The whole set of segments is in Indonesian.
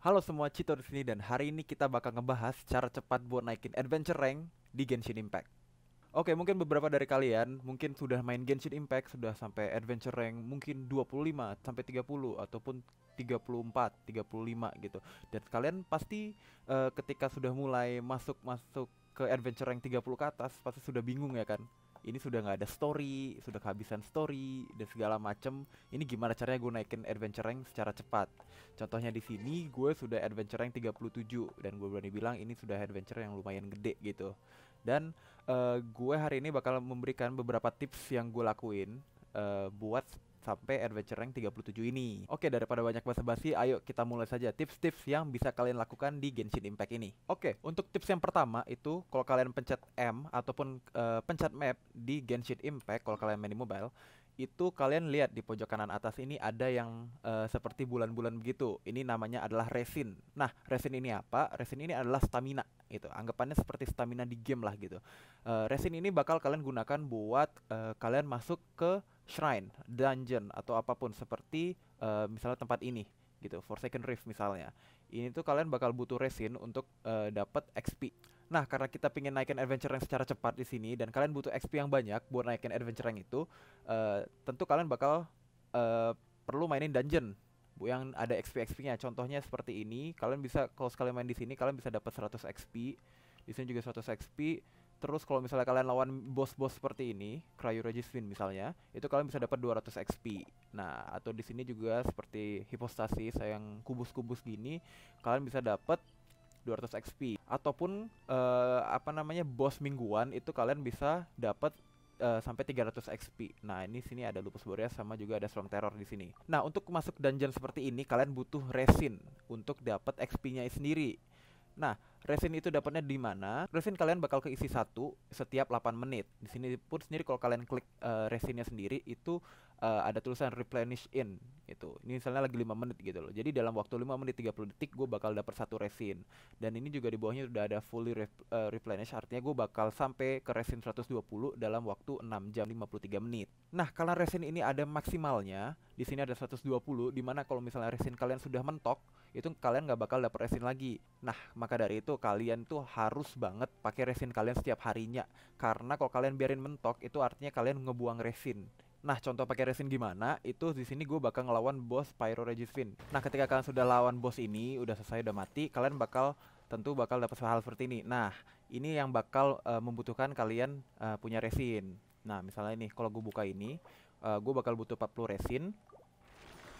Halo semua, Cito di sini dan hari ini kita bakal ngebahas cara cepat buat naikin adventure rank di Genshin Impact. Oke, mungkin beberapa dari kalian mungkin sudah main Genshin Impact, sudah sampai adventure rank mungkin 25 sampai 30 ataupun 34, 35 gitu. Dan kalian pasti uh, ketika sudah mulai masuk-masuk ke adventure rank 30 ke atas pasti sudah bingung ya kan ini sudah nggak ada story, sudah kehabisan story dan segala macem. Ini gimana caranya gue naikin adventure rank secara cepat? Contohnya di sini gue sudah adventure rank 37 dan gue berani bilang ini sudah adventure yang lumayan gede gitu. Dan uh, eh, gue hari ini bakal memberikan beberapa tips yang gue lakuin uh, buat sampai adventure rank 37 ini. Oke, daripada banyak basa-basi, ayo kita mulai saja tips-tips yang bisa kalian lakukan di Genshin Impact ini. Oke, untuk tips yang pertama itu kalau kalian pencet M ataupun uh, pencet map di Genshin Impact kalau kalian main di mobile, itu kalian lihat di pojok kanan atas ini ada yang uh, seperti bulan-bulan begitu. Ini namanya adalah resin. Nah, resin ini apa? Resin ini adalah stamina itu Anggapannya seperti stamina di game lah gitu. Uh, resin ini bakal kalian gunakan buat uh, kalian masuk ke shrine, dungeon atau apapun seperti uh, misalnya tempat ini gitu, Forsaken Rift misalnya. Ini tuh kalian bakal butuh resin untuk uh, dapat XP. Nah, karena kita pengen naikin adventure rank secara cepat di sini dan kalian butuh XP yang banyak buat naikin adventure rank itu, uh, tentu kalian bakal uh, perlu mainin dungeon bu yang ada XP XP-nya. Contohnya seperti ini, kalian bisa kalau sekali main di sini kalian bisa dapat 100 XP. Di sini juga 100 XP. Terus kalau misalnya kalian lawan bos-bos seperti ini, Cryo Regisvin misalnya, itu kalian bisa dapat 200 XP. Nah, atau di sini juga seperti hipostasi sayang kubus-kubus gini, kalian bisa dapat 200 XP ataupun uh, apa namanya bos mingguan itu kalian bisa dapat Uh, sampai 300 XP. Nah, ini sini ada Lupus Boreas sama juga ada Strong Terror di sini. Nah, untuk masuk dungeon seperti ini kalian butuh resin untuk dapat XP-nya sendiri. Nah, resin itu dapatnya di mana. Resin kalian bakal keisi satu setiap 8 menit. Di sini pun sendiri kalau kalian klik uh, eh, resinnya sendiri itu uh, ada tulisan replenish in gitu. Ini misalnya lagi lima menit gitu loh. Jadi dalam waktu 5 menit 30 detik gue bakal dapat satu resin. Dan ini juga di bawahnya udah ada fully rep, uh, replenish artinya gue bakal sampai ke resin 120 dalam waktu 6 jam 53 menit. Nah, kalau resin ini ada maksimalnya, di sini ada 120 di mana kalau misalnya resin kalian sudah mentok, itu kalian nggak bakal dapat resin lagi. Nah, maka dari itu itu kalian tuh harus banget pakai resin kalian setiap harinya karena kalau kalian biarin mentok itu artinya kalian ngebuang resin Nah, contoh pakai resin gimana? Itu di sini gue bakal ngelawan bos Pyro Regisfin. Nah, ketika kalian sudah lawan bos ini, udah selesai, udah mati, kalian bakal tentu bakal dapat hal seperti ini. Nah, ini yang bakal uh, membutuhkan kalian uh, punya resin. Nah, misalnya ini, kalau gue buka ini, uh, eh, gue bakal butuh 40 resin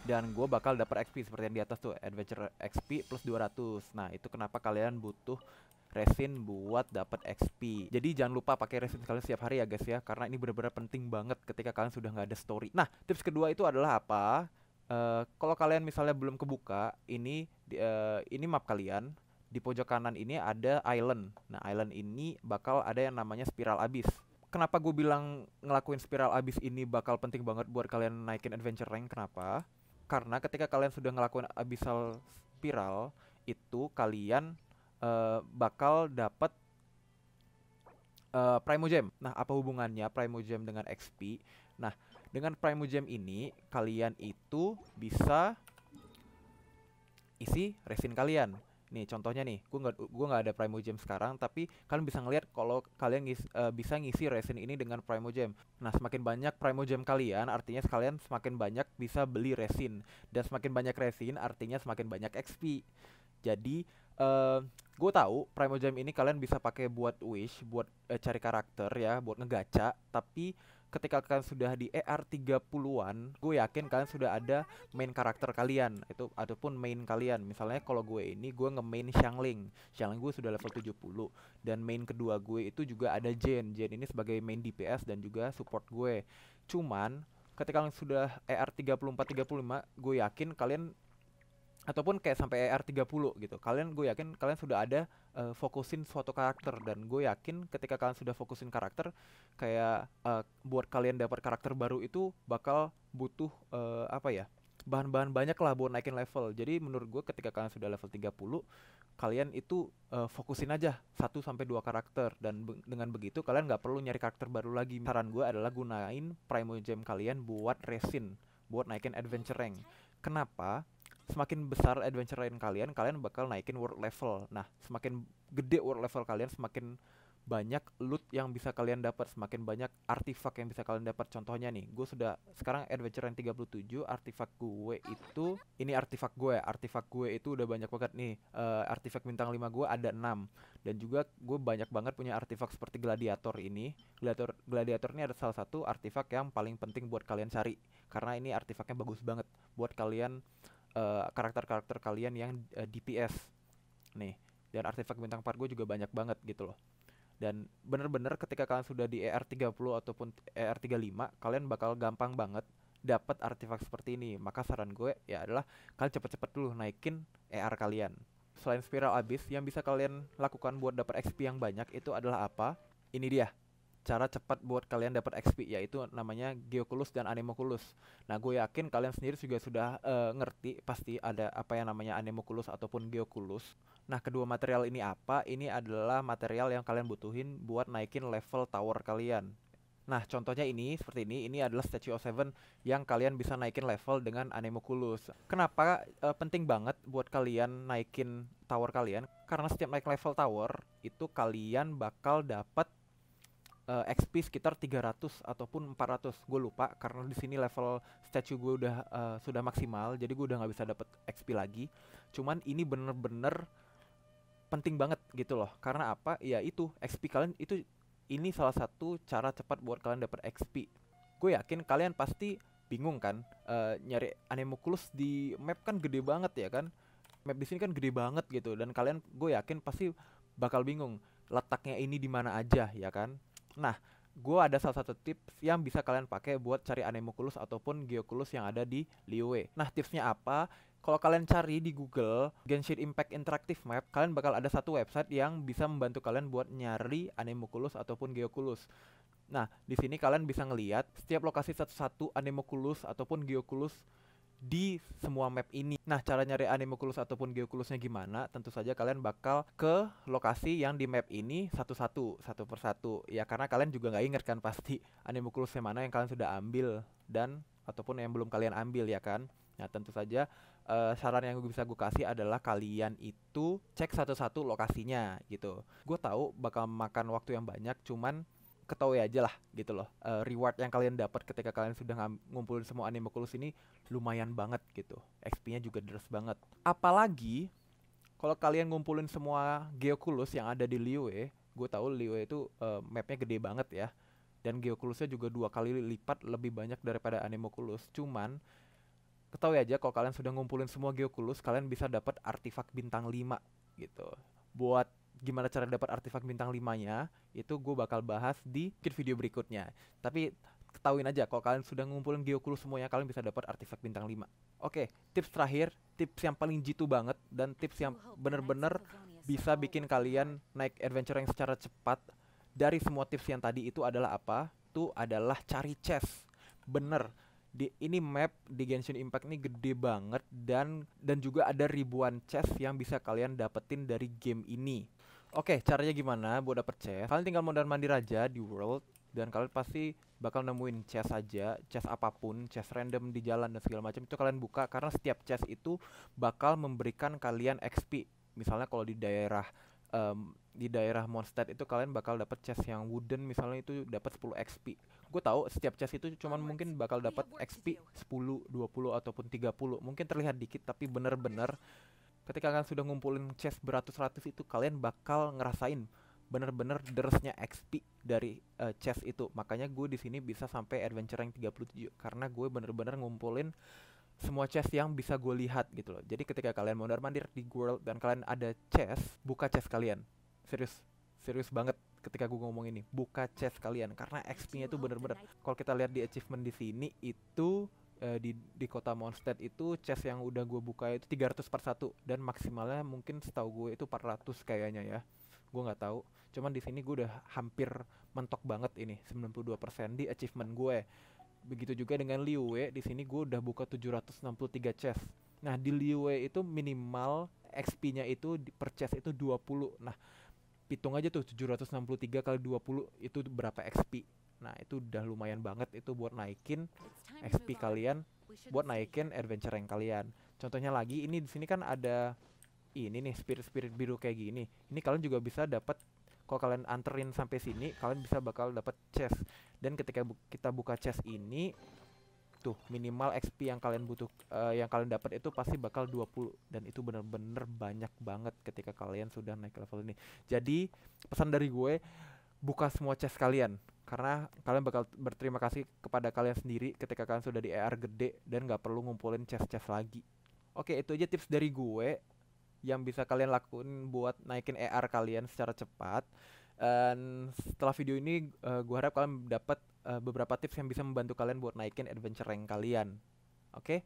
dan gue bakal dapat XP seperti yang di atas tuh adventure XP plus 200 nah itu kenapa kalian butuh resin buat dapat XP. Jadi jangan lupa pakai resin kalian setiap hari ya guys ya, karena ini benar-benar penting banget ketika kalian sudah nggak ada story. Nah, tips kedua itu adalah apa? Uh, kalau kalian misalnya belum kebuka, ini uh, ini map kalian di pojok kanan ini ada island. Nah, island ini bakal ada yang namanya spiral abyss. Kenapa gue bilang ngelakuin spiral abyss ini bakal penting banget buat kalian naikin adventure rank? Kenapa? karena ketika kalian sudah ngelakuin abyssal spiral itu kalian uh, bakal dapat uh, eh, gem. Nah, apa hubungannya gem dengan XP? Nah, dengan gem ini kalian itu bisa isi resin kalian. Nih contohnya nih, gue nggak gue nggak ada Primo Gem sekarang, tapi kalian bisa ngelihat kalau kalian ngis, uh, bisa ngisi resin ini dengan Primo Gem. Nah semakin banyak Primo Gem kalian, artinya kalian semakin banyak bisa beli resin dan semakin banyak resin, artinya semakin banyak XP. Jadi uh, eh, gue tahu Primo Gem ini kalian bisa pakai buat wish, buat uh, cari karakter ya, buat ngegaca, tapi ketika kalian sudah di ER 30-an, gue yakin kalian sudah ada main karakter kalian itu ataupun main kalian. Misalnya kalau gue ini gue nge-main Xiangling. Xiangling gue sudah level 70 dan main kedua gue itu juga ada Jen. Jen ini sebagai main DPS dan juga support gue. Cuman ketika kalian sudah ER 34 35, gue yakin kalian ataupun kayak sampai R30 gitu. Kalian gue yakin kalian sudah ada uh, fokusin suatu karakter dan gue yakin ketika kalian sudah fokusin karakter kayak uh, buat kalian dapat karakter baru itu bakal butuh uh, apa ya? bahan-bahan banyak lah buat naikin level. Jadi menurut gue ketika kalian sudah level 30, kalian itu uh, fokusin aja 1 sampai 2 karakter dan be dengan begitu kalian nggak perlu nyari karakter baru lagi. Saran gue adalah gunain Primo Gem kalian buat resin, buat naikin adventure rank. Kenapa? semakin besar adventure lain kalian, kalian bakal naikin world level. Nah, semakin gede world level kalian, semakin banyak loot yang bisa kalian dapat, semakin banyak artefak yang bisa kalian dapat. Contohnya nih, gue sudah sekarang adventure yang 37, artefak gue itu ini artefak gue, artefak gue itu udah banyak banget nih. Uh, eh, artefak bintang 5 gue ada 6 dan juga gue banyak banget punya artefak seperti gladiator ini. Gladiator gladiator ini ada salah satu artefak yang paling penting buat kalian cari karena ini artefaknya bagus banget buat kalian karakter eh, karakter-karakter kalian yang uh, eh, DPS nih dan artefak bintang pargo juga banyak banget gitu loh dan bener-bener ketika kalian sudah di ER30 ataupun ER35 kalian bakal gampang banget dapat artefak seperti ini maka saran gue ya adalah kalian cepet-cepet dulu naikin ER kalian selain spiral abyss yang bisa kalian lakukan buat dapat XP yang banyak itu adalah apa ini dia cara cepat buat kalian dapat XP yaitu namanya Geoculus dan Anemoculus. Nah, gue yakin kalian sendiri juga sudah uh, ngerti pasti ada apa yang namanya Anemoculus ataupun Geoculus. Nah, kedua material ini apa? Ini adalah material yang kalian butuhin buat naikin level tower kalian. Nah, contohnya ini seperti ini. Ini adalah Statue of Seven yang kalian bisa naikin level dengan Anemoculus. Kenapa e, penting banget buat kalian naikin tower kalian? Karena setiap naik level tower itu kalian bakal dapat uh, eh, XP sekitar 300 ataupun 400 gue lupa karena di sini level statue gue udah uh, sudah maksimal jadi gue udah nggak bisa dapat XP lagi cuman ini bener-bener penting banget gitu loh karena apa ya itu XP kalian itu ini salah satu cara cepat buat kalian dapat XP gue yakin kalian pasti bingung kan uh, nyari anemoculus di map kan gede banget ya kan map di sini kan gede banget gitu dan kalian gue yakin pasti bakal bingung letaknya ini di mana aja ya kan Nah, gue ada salah satu tips yang bisa kalian pakai buat cari anemoculus ataupun geoculus yang ada di Liyue. Nah, tipsnya apa? Kalau kalian cari di Google Genshin Impact Interactive Map, kalian bakal ada satu website yang bisa membantu kalian buat nyari anemoculus ataupun geoculus. Nah, di sini kalian bisa ngelihat setiap lokasi satu-satu anemoculus ataupun geoculus di semua map ini. Nah, cara nyari Animoculus ataupun Geoculusnya gimana? Tentu saja kalian bakal ke lokasi yang di map ini satu-satu, satu persatu. Ya, karena kalian juga nggak inget kan pasti Animoculusnya mana yang kalian sudah ambil dan ataupun yang belum kalian ambil ya kan. Nah, tentu saja uh, saran yang bisa gue kasih adalah kalian itu cek satu-satu lokasinya gitu. Gue tahu bakal makan waktu yang banyak, cuman ketahui aja lah gitu loh uh, reward yang kalian dapat ketika kalian sudah ngumpulin semua anime kulus ini lumayan banget gitu XP-nya juga deras banget apalagi kalau kalian ngumpulin semua geokulus yang ada di Liyue gue tahu Liyue itu uh, mapnya gede banget ya dan geokulusnya juga dua kali lipat lebih banyak daripada kulus cuman ketahui aja kalau kalian sudah ngumpulin semua geokulus kalian bisa dapat artefak bintang 5 gitu buat gimana cara dapat artefak bintang 5-nya itu gue bakal bahas di video berikutnya. Tapi ketahuin aja kalau kalian sudah ngumpulin geokulus semuanya kalian bisa dapat artefak bintang 5. Oke, tips terakhir, tips yang paling jitu banget dan tips yang bener-bener bisa bikin kalian naik adventure yang secara cepat dari semua tips yang tadi itu adalah apa? Itu adalah cari chest. Bener, di ini map di Genshin Impact ini gede banget dan dan juga ada ribuan chest yang bisa kalian dapetin dari game ini. Oke, okay, caranya gimana buat dapet chest? Kalian tinggal mondar-mandir aja di world dan kalian pasti bakal nemuin chest saja, chest apapun, chest random di jalan dan segala macam itu kalian buka karena setiap chest itu bakal memberikan kalian XP. Misalnya kalau di daerah um, di daerah monster itu kalian bakal dapet chest yang wooden misalnya itu dapat 10 XP. Gue tahu setiap chest itu cuman mungkin bakal dapat XP 10, 20 ataupun 30. Mungkin terlihat dikit tapi bener-bener ketika kalian sudah ngumpulin chest beratus-ratus itu kalian bakal ngerasain bener-bener deresnya XP dari uh, chest itu. Makanya gue di sini bisa sampai adventure yang 37 karena gue bener-bener ngumpulin semua chest yang bisa gue lihat gitu loh. Jadi ketika kalian mondar mandir di world dan kalian ada chest, buka chest kalian. Serius, serius banget ketika gue ngomong ini buka chest kalian karena XP-nya itu bener-bener kalau kita lihat di achievement di sini itu Eh, di di kota Mondstadt itu chest yang udah gue buka itu 300 per satu dan maksimalnya mungkin setahu gue itu 400 kayaknya ya gue nggak tahu cuman di sini gue udah hampir mentok banget ini 92% di achievement gue begitu juga dengan Liwe di sini gue udah buka 763 chest nah di Liwe itu minimal XP-nya itu per chest itu 20 nah hitung aja tuh 763 kali 20 itu berapa XP Nah, itu udah lumayan banget itu buat naikin XP kalian, buat naikin adventure yang kalian. Contohnya lagi ini di sini kan ada ini nih spirit-spirit biru kayak gini. Ini kalian juga bisa dapat kalau kalian anterin sampai sini, kalian bisa bakal dapat chest. Dan ketika bu kita buka chest ini tuh minimal XP yang kalian butuh uh, yang kalian dapat itu pasti bakal 20 dan itu bener-bener banyak banget ketika kalian sudah naik level ini. Jadi pesan dari gue buka semua chest kalian karena kalian bakal berterima kasih kepada kalian sendiri ketika kalian sudah di ER gede dan gak perlu ngumpulin chest-chest lagi. Oke, itu aja tips dari gue yang bisa kalian lakuin buat naikin ER kalian secara cepat. Dan setelah video ini, uh, gue harap kalian dapat uh, beberapa tips yang bisa membantu kalian buat naikin adventure rank kalian. Oke? Okay?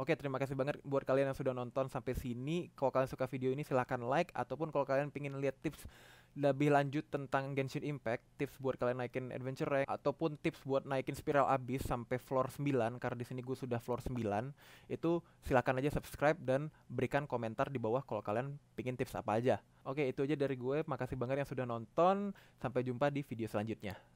Oke, terima kasih banget buat kalian yang sudah nonton sampai sini. Kalau kalian suka video ini silahkan like ataupun kalau kalian pengen lihat tips lebih lanjut tentang Genshin Impact, tips buat kalian naikin adventure rank ataupun tips buat naikin spiral Abyss sampai floor 9 karena di sini gue sudah floor 9, itu silahkan aja subscribe dan berikan komentar di bawah kalau kalian pengen tips apa aja. Oke, itu aja dari gue. Makasih banget yang sudah nonton. Sampai jumpa di video selanjutnya.